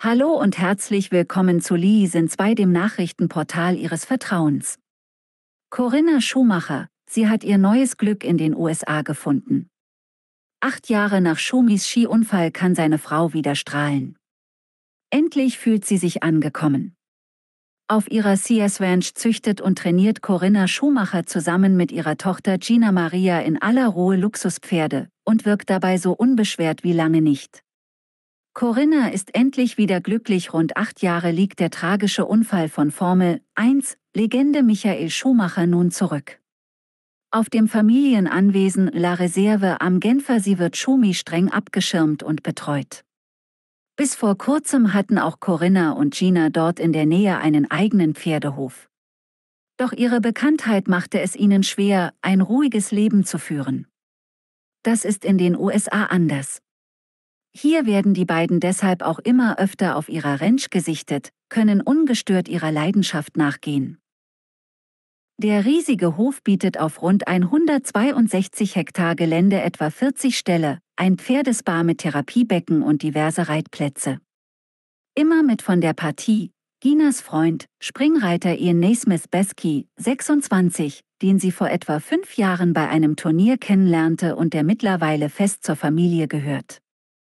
Hallo und herzlich willkommen zu Leasen 2, dem Nachrichtenportal Ihres Vertrauens. Corinna Schumacher, sie hat ihr neues Glück in den USA gefunden. Acht Jahre nach Schumis Skiunfall kann seine Frau wieder strahlen. Endlich fühlt sie sich angekommen. Auf ihrer CS Ranch züchtet und trainiert Corinna Schumacher zusammen mit ihrer Tochter Gina Maria in aller Ruhe Luxuspferde und wirkt dabei so unbeschwert wie lange nicht. Corinna ist endlich wieder glücklich. Rund acht Jahre liegt der tragische Unfall von Formel 1 Legende Michael Schumacher nun zurück. Auf dem Familienanwesen La Reserve am Genfersee wird Schumi streng abgeschirmt und betreut. Bis vor kurzem hatten auch Corinna und Gina dort in der Nähe einen eigenen Pferdehof. Doch ihre Bekanntheit machte es ihnen schwer, ein ruhiges Leben zu führen. Das ist in den USA anders. Hier werden die beiden deshalb auch immer öfter auf ihrer Ranch gesichtet, können ungestört ihrer Leidenschaft nachgehen. Der riesige Hof bietet auf rund 162 Hektar Gelände etwa 40 Ställe, ein Pferdespa mit Therapiebecken und diverse Reitplätze. Immer mit von der Partie, Ginas Freund, Springreiter Ian Naismith Besky, 26, den sie vor etwa fünf Jahren bei einem Turnier kennenlernte und der mittlerweile fest zur Familie gehört.